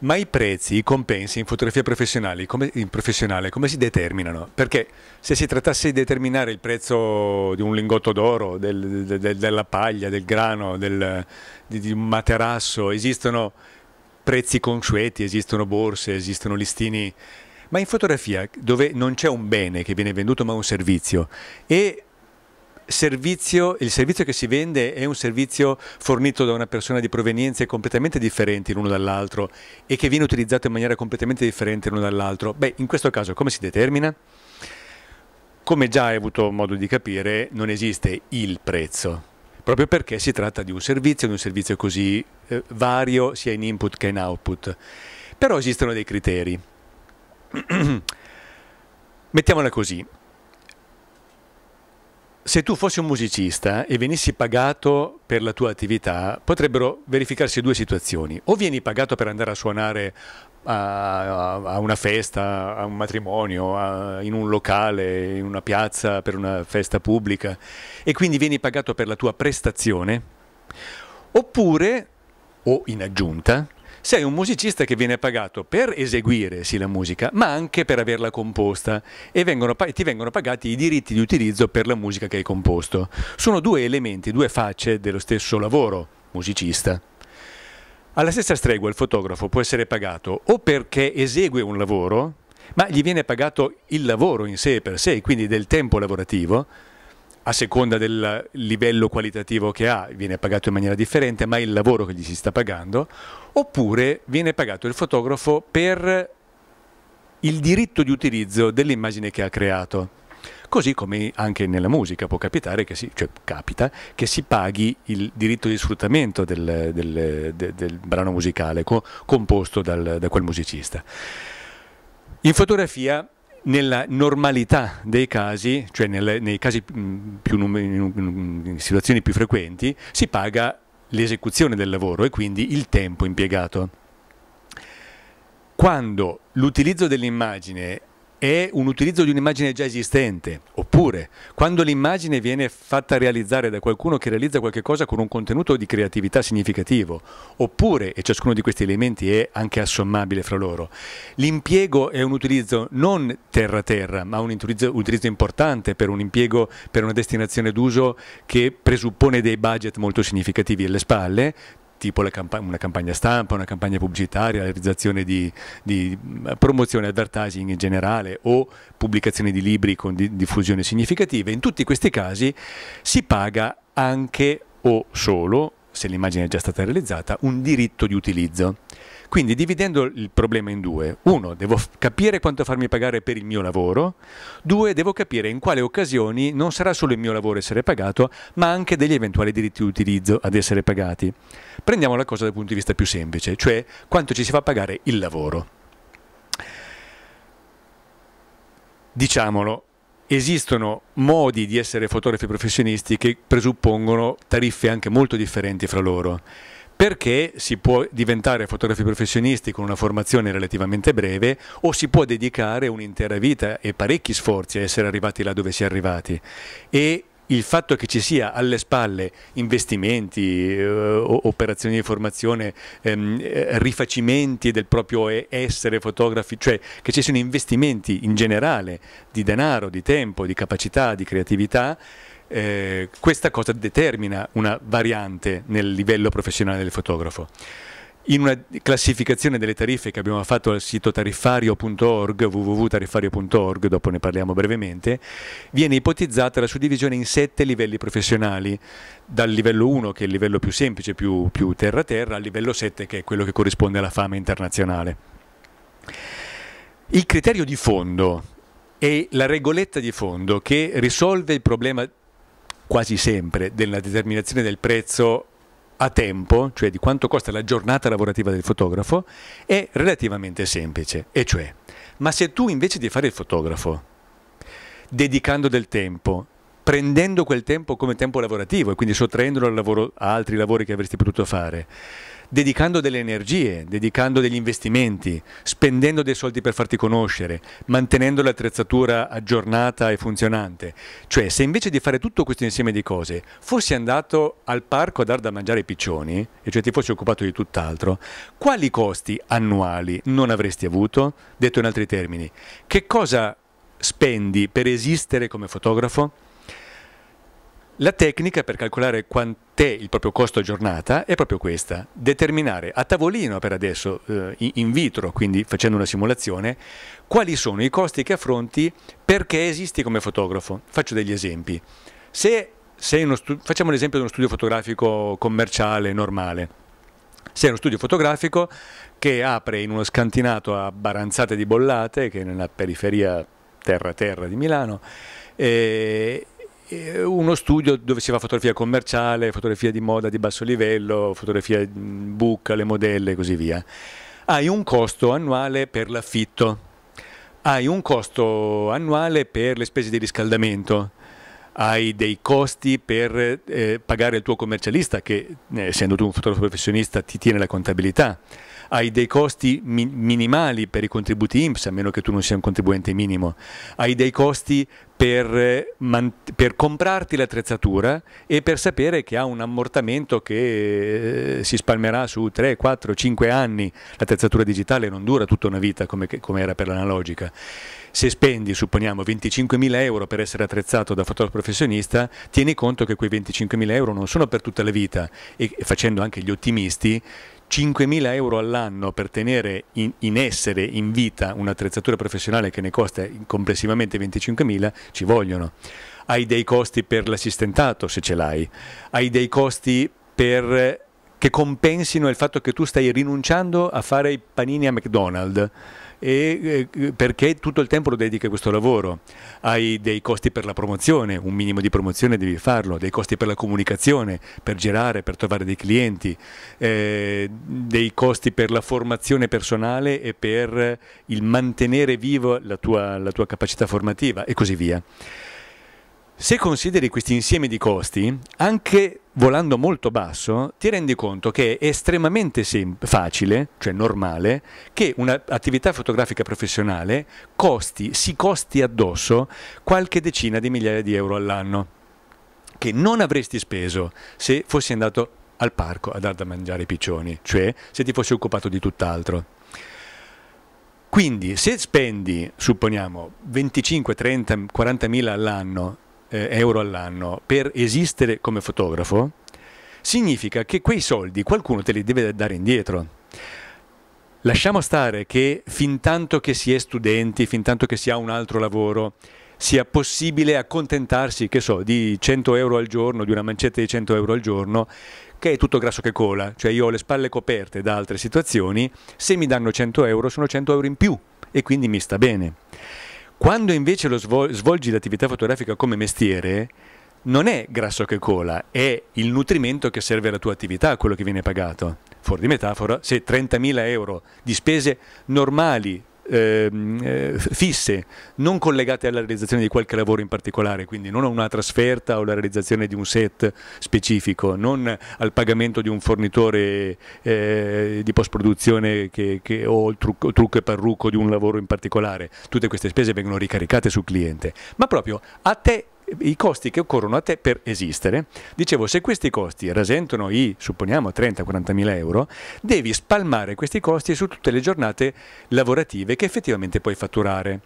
Ma i prezzi, i compensi in fotografia professionale come, in professionale come si determinano? Perché se si trattasse di determinare il prezzo di un lingotto d'oro, del, del, del, della paglia, del grano, di, di un materasso, esistono prezzi consueti, esistono borse, esistono listini ma in fotografia dove non c'è un bene che viene venduto ma un servizio e servizio, il servizio che si vende è un servizio fornito da una persona di provenienze completamente differenti l'uno dall'altro e che viene utilizzato in maniera completamente differente l'uno dall'altro, beh, in questo caso come si determina? Come già hai avuto modo di capire, non esiste il prezzo, proprio perché si tratta di un servizio, di un servizio così eh, vario sia in input che in output. Però esistono dei criteri. Mettiamola così, se tu fossi un musicista e venissi pagato per la tua attività, potrebbero verificarsi due situazioni. O vieni pagato per andare a suonare a, a una festa, a un matrimonio, a, in un locale, in una piazza, per una festa pubblica, e quindi vieni pagato per la tua prestazione, oppure, o in aggiunta, sei un musicista che viene pagato per eseguire sì la musica, ma anche per averla composta e vengono, ti vengono pagati i diritti di utilizzo per la musica che hai composto. Sono due elementi, due facce dello stesso lavoro musicista. Alla stessa stregua il fotografo può essere pagato o perché esegue un lavoro, ma gli viene pagato il lavoro in sé per sé, quindi del tempo lavorativo, a seconda del livello qualitativo che ha viene pagato in maniera differente, ma è il lavoro che gli si sta pagando, oppure viene pagato il fotografo per il diritto di utilizzo dell'immagine che ha creato. Così come anche nella musica può capitare che si, cioè capita, che si paghi il diritto di sfruttamento del, del, del, del brano musicale co composto dal, da quel musicista. In fotografia nella normalità dei casi, cioè nelle, nei casi mm, più in situazioni più frequenti, si paga l'esecuzione del lavoro e quindi il tempo impiegato. Quando l'utilizzo dell'immagine è un utilizzo di un'immagine già esistente, oppure quando l'immagine viene fatta realizzare da qualcuno che realizza qualcosa con un contenuto di creatività significativo, oppure, e ciascuno di questi elementi è anche assommabile fra loro, l'impiego è un utilizzo non terra-terra, ma un utilizzo, utilizzo importante per un impiego, per una destinazione d'uso che presuppone dei budget molto significativi alle spalle, tipo camp- una campagna stampa, una campagna pubblicitaria, la realizzazione di, di promozione, advertising in generale o pubblicazione di libri con di- diffusione significativa. In tutti questi casi si paga anche o solo se l'immagine è già stata realizzata, un diritto di utilizzo. Quindi dividendo il problema in due, uno, devo capire quanto farmi pagare per il mio lavoro, due, devo capire in quale occasioni non sarà solo il mio lavoro essere pagato, ma anche degli eventuali diritti di utilizzo ad essere pagati. Prendiamo la cosa dal punto di vista più semplice, cioè quanto ci si fa pagare il lavoro. Diciamolo, esistono modi di essere fotografi professionisti che presuppongono tariffe anche molto differenti fra loro. Perché si può diventare fotografi professionisti con una formazione relativamente breve o si può dedicare un'intera vita e parecchi sforzi a essere arrivati là dove si è arrivati. E il fatto che ci sia alle spalle investimenti, eh, operazioni di formazione, ehm, eh, rifacimenti del proprio essere fotografi, cioè che ci siano investimenti in generale di denaro, di tempo, di capacità, di creatività, eh, questa cosa determina una variante nel livello professionale del fotografo in una classificazione delle tariffe che abbiamo fatto al sito tariffario.org, www.tariffario.org, dopo ne parliamo brevemente, viene ipotizzata la suddivisione in sette livelli professionali, dal livello 1 che è il livello più semplice, più, più terra-terra, al livello 7 che è quello che corrisponde alla fama internazionale. Il criterio di fondo e la regoletta di fondo che risolve il problema quasi sempre della determinazione del prezzo a tempo, cioè di quanto costa la giornata lavorativa del fotografo, è relativamente semplice, e cioè, ma se tu invece di fare il fotografo, dedicando del tempo, prendendo quel tempo come tempo lavorativo e quindi sottraendolo lavoro, a altri lavori che avresti potuto fare, dedicando delle energie, dedicando degli investimenti, spendendo dei soldi per farti conoscere, mantenendo l'attrezzatura aggiornata e funzionante. Cioè, se invece di fare tutto questo insieme di cose fossi andato al parco a dar da mangiare i piccioni, e cioè ti fossi occupato di tutt'altro, quali costi annuali non avresti avuto? Detto in altri termini, che cosa spendi per esistere come fotografo? La tecnica per calcolare quant'è il proprio costo a giornata è proprio questa, determinare a tavolino per adesso, eh, in vitro, quindi facendo una simulazione, quali sono i costi che affronti perché esisti come fotografo. Faccio degli esempi. Se, se facciamo l'esempio di uno studio fotografico commerciale, normale. Se è uno studio fotografico che apre in uno scantinato a Baranzate di Bollate, che è nella periferia terra-terra di Milano, eh, eh, uno studio dove si fa fotografia commerciale, fotografia di moda di basso livello, fotografia mm, buca, le modelle e così via. Hai un costo annuale per l'affitto, hai un costo annuale per le spese di riscaldamento, hai dei costi per eh, pagare il tuo commercialista che eh, essendo tu un fotografo professionista ti tiene la contabilità, hai dei costi mi- minimali per i contributi IMSS a meno che tu non sia un contribuente minimo, hai dei costi per, eh, man- per comprarti l'attrezzatura e per sapere che ha un ammortamento che eh, si spalmerà su 3, 4, 5 anni, l'attrezzatura digitale non dura tutta una vita come, che, come era per l'analogica se spendi, supponiamo, 25.000 euro per essere attrezzato da fotografo professionista, tieni conto che quei 25.000 euro non sono per tutta la vita e facendo anche gli ottimisti, 5.000 euro all'anno per tenere in, in, essere, in vita, un'attrezzatura professionale che ne costa complessivamente 25.000 ci vogliono. Hai dei costi per l'assistentato, se ce l'hai, hai dei costi per, che compensino il fatto che tu stai rinunciando a fare i panini a McDonald's e, eh, perché tutto il tempo lo dedichi a questo lavoro. Hai dei costi per la promozione, un minimo di promozione devi farlo, dei costi per la comunicazione, per girare, per trovare dei clienti, eh, dei costi per la formazione personale e per il mantenere vivo la tua, la tua capacità formativa e così via. Se consideri questi insieme di costi, anche volando molto basso, ti rendi conto che è estremamente sem- facile, cioè normale, che un'attività fotografica professionale costi, si costi addosso qualche decina di migliaia di euro all'anno, che non avresti speso se fossi andato al parco a dar da mangiare i piccioni, cioè se ti fossi occupato di tutt'altro. Quindi se spendi, supponiamo, 25, 30, 40 mila all'anno eh, euro all'anno per esistere come fotografo, significa che quei soldi qualcuno te li deve dare indietro. Lasciamo stare che fin tanto che si è studenti, fin tanto che si ha un altro lavoro, sia possibile accontentarsi, che so, di 100 euro al giorno, di una mancetta di 100 euro al giorno, che è tutto grasso che cola, cioè io ho le spalle coperte da altre situazioni, se mi danno 100 euro sono 100 euro in più e quindi mi sta bene. Quando invece lo svol- svolgi l'attività fotografica come mestiere, non è grasso che cola, è il nutrimento che serve alla tua attività, quello che viene pagato. Fuori di metafora, se 30.000 euro di spese normali Ehm, eh, fisse, non collegate alla realizzazione di qualche lavoro in particolare, quindi non a una trasferta o la realizzazione di un set specifico, non al pagamento di un fornitore eh, di post-produzione che, che, o il trucco, trucco e parrucco di un lavoro in particolare. Tutte queste spese vengono ricaricate sul cliente, ma proprio a te i costi che occorrono a te per esistere. Dicevo, se questi costi rasentano i, supponiamo, 30-40 mila euro, devi spalmare questi costi su tutte le giornate lavorative che effettivamente puoi fatturare.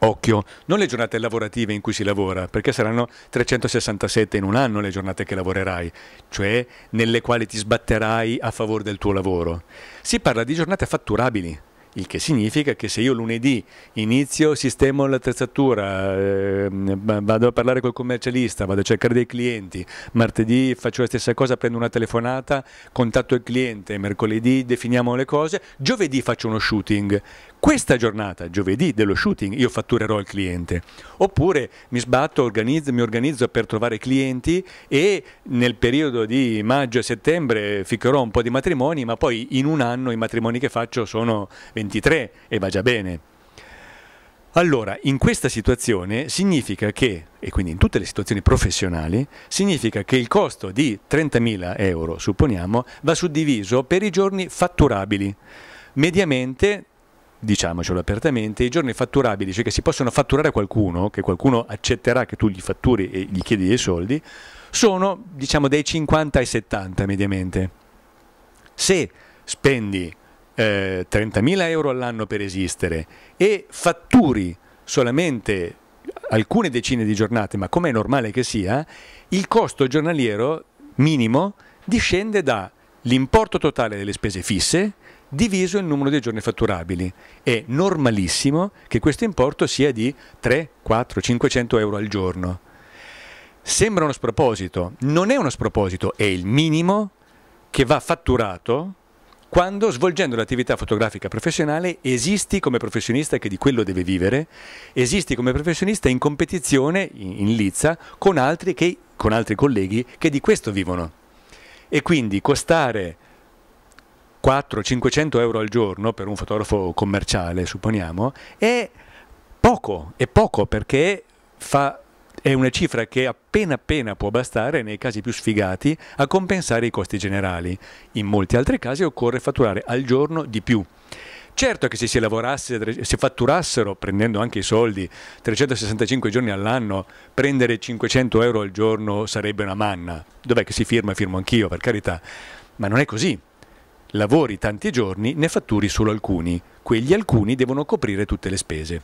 Occhio, non le giornate lavorative in cui si lavora, perché saranno 367 in un anno le giornate che lavorerai, cioè nelle quali ti sbatterai a favore del tuo lavoro. Si parla di giornate fatturabili, il che significa che se io lunedì inizio, sistemo l'attrezzatura, eh, vado a parlare col commercialista, vado a cercare dei clienti, martedì faccio la stessa cosa, prendo una telefonata, contatto il cliente, mercoledì definiamo le cose, giovedì faccio uno shooting, questa giornata, giovedì, dello shooting, io fatturerò il cliente. Oppure mi sbatto, organizzo, mi organizzo per trovare clienti e nel periodo di maggio e settembre ficcherò un po' di matrimoni, ma poi in un anno i matrimoni che faccio sono 23 e va già bene. Allora, in questa situazione significa che, e quindi in tutte le situazioni professionali, significa che il costo di 30.000 euro, supponiamo, va suddiviso per i giorni fatturabili. Mediamente diciamocelo apertamente, i giorni fatturabili, cioè che si possono fatturare a qualcuno, che qualcuno accetterà che tu gli fatturi e gli chiedi dei soldi, sono diciamo dai 50 ai 70 mediamente. Se spendi eh, 30.000 euro all'anno per esistere e fatturi solamente alcune decine di giornate, ma come è normale che sia, il costo giornaliero minimo discende dall'importo totale delle spese fisse, diviso il numero dei giorni fatturabili. È normalissimo che questo importo sia di 3, 4, 500 euro al giorno. Sembra uno sproposito, non è uno sproposito, è il minimo che va fatturato quando svolgendo l'attività fotografica professionale esisti come professionista che di quello deve vivere, esisti come professionista in competizione, in, in lizza, con altri, che, con altri colleghi che di questo vivono. E quindi costare 400-500 euro al giorno per un fotografo commerciale, supponiamo, è poco, è poco perché fa è una cifra che appena appena può bastare nei casi più sfigati a compensare i costi generali. In molti altri casi occorre fatturare al giorno di più. Certo che se si lavorasse, se fatturassero, prendendo anche i soldi, 365 giorni all'anno, prendere 500 euro al giorno sarebbe una manna. Dov'è che si firma? Firmo anch'io, per carità. Ma non è così lavori tanti giorni, ne fatturi solo alcuni. Quegli alcuni devono coprire tutte le spese.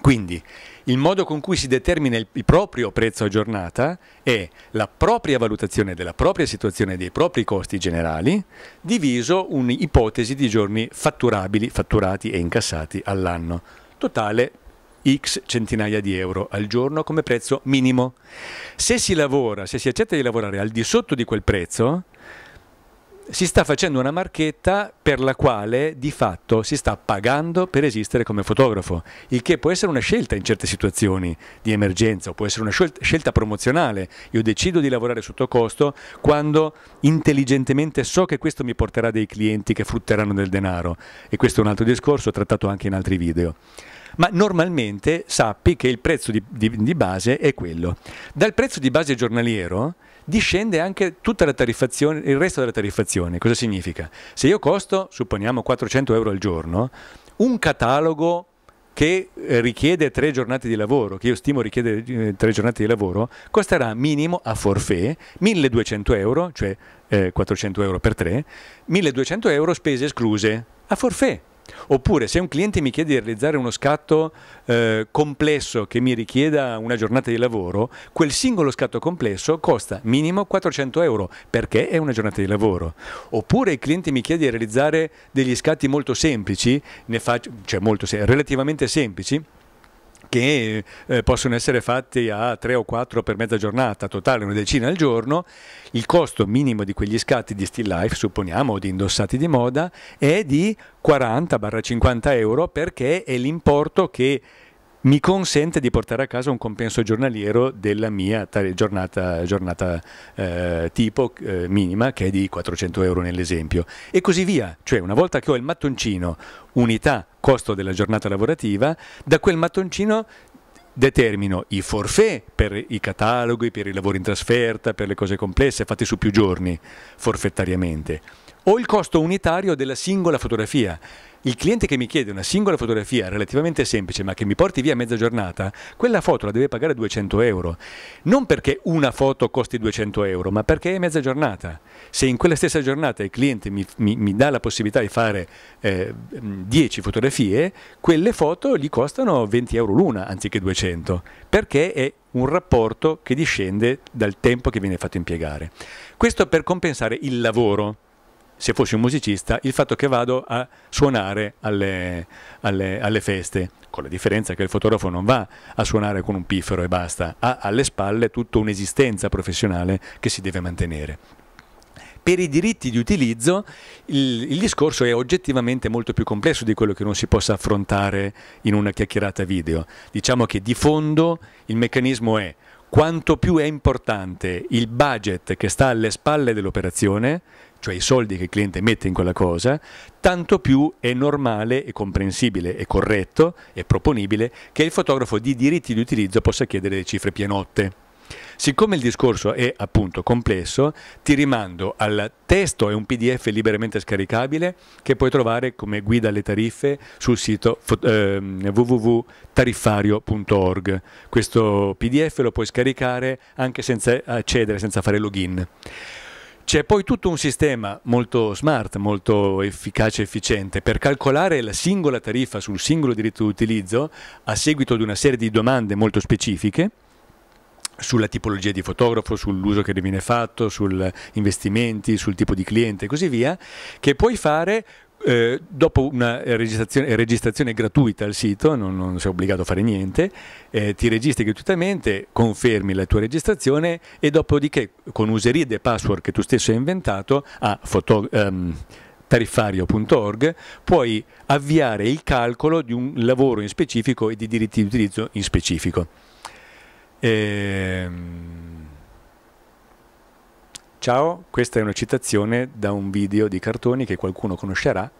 Quindi il modo con cui si determina il, proprio prezzo a giornata è la propria valutazione della propria situazione e dei propri costi generali diviso un'ipotesi di giorni fatturabili, fatturati e incassati all'anno. Totale x centinaia di euro al giorno come prezzo minimo. Se si lavora, se si accetta di lavorare al di sotto di quel prezzo, si sta facendo una marchetta per la quale di fatto si sta pagando per esistere come fotografo, il che può essere una scelta in certe situazioni di emergenza o può essere una scelta promozionale. Io decido di lavorare sotto costo quando intelligentemente so che questo mi porterà dei clienti che frutteranno del denaro e questo è un altro discorso trattato anche in altri video ma normalmente sappi che il prezzo di, di, di, base è quello. Dal prezzo di base giornaliero discende anche tutta la tariffazione, il resto della tariffazione. Cosa significa? Se io costo, supponiamo, 400 euro al giorno, un catalogo che eh, richiede tre giornate di lavoro, che io stimo richiede eh, tre giornate di lavoro, costerà minimo a forfè 1200 euro, cioè eh, 400 euro per tre, 1200 euro spese escluse a forfè. Oppure se un cliente mi chiede di realizzare uno scatto eh, complesso che mi richieda una giornata di lavoro, quel singolo scatto complesso costa minimo 400 euro perché è una giornata di lavoro. Oppure il cliente mi chiede di realizzare degli scatti molto semplici, ne faccio, cioè molto, relativamente semplici, che eh, possono essere fatti a 3 o 4 per mezza giornata, totale una decina al giorno, il costo minimo di quegli scatti di still life, supponiamo, o di indossati di moda, è di 40-50 euro perché è l'importo che mi consente di portare a casa un compenso giornaliero della mia giornata, giornata eh, tipo eh, minima che è di 400 euro nell'esempio e così via, cioè una volta che ho il mattoncino unità costo della giornata lavorativa, da quel mattoncino determino i forfè per i cataloghi, per i lavori in trasferta, per le cose complesse fatte su più giorni forfettariamente o il costo unitario della singola fotografia il cliente che mi chiede una singola fotografia relativamente semplice ma che mi porti via mezza giornata, quella foto la deve pagare 200 euro. Non perché una foto costi 200 euro, ma perché è mezza giornata. Se in quella stessa giornata il cliente mi, mi, mi dà la possibilità di fare eh, 10 fotografie, quelle foto gli costano 20 euro l'una anziché 200, perché è un rapporto che discende dal tempo che viene fatto impiegare. Questo per compensare il lavoro se fossi un musicista, il fatto che vado a suonare alle, alle, alle, feste, con la differenza che il fotografo non va a suonare con un piffero e basta, ha alle spalle tutta un'esistenza professionale che si deve mantenere. Per i diritti di utilizzo il, il discorso è oggettivamente molto più complesso di quello che non si possa affrontare in una chiacchierata video. Diciamo che di fondo il meccanismo è quanto più è importante il budget che sta alle spalle dell'operazione, cioè i soldi che il cliente mette in quella cosa, tanto più è normale e comprensibile e corretto e proponibile che il fotografo di diritti di utilizzo possa chiedere le cifre pienotte. Siccome il discorso è appunto complesso, ti rimando al testo, è un PDF liberamente scaricabile che puoi trovare come guida alle tariffe sul sito eh, www.tariffario.org. Questo PDF lo puoi scaricare anche senza accedere, senza fare login. C'è poi tutto un sistema molto smart, molto efficace e efficiente per calcolare la singola tariffa sul singolo diritto d'utilizzo a seguito di una serie di domande molto specifiche sulla tipologia di fotografo, sull'uso che ne viene fatto, sugli investimenti, sul tipo di cliente e così via, che puoi fare eh, dopo una registrazione, registrazione, gratuita al sito, non, non, sei obbligato a fare niente, eh, ti registri gratuitamente, confermi la tua registrazione e dopodiché con userie e password che tu stesso hai inventato a foto, ehm, tariffario.org puoi avviare il calcolo di un lavoro in specifico e di diritti di utilizzo in specifico. Ehm Ciao, questa è una citazione da un video di cartoni che qualcuno conoscerà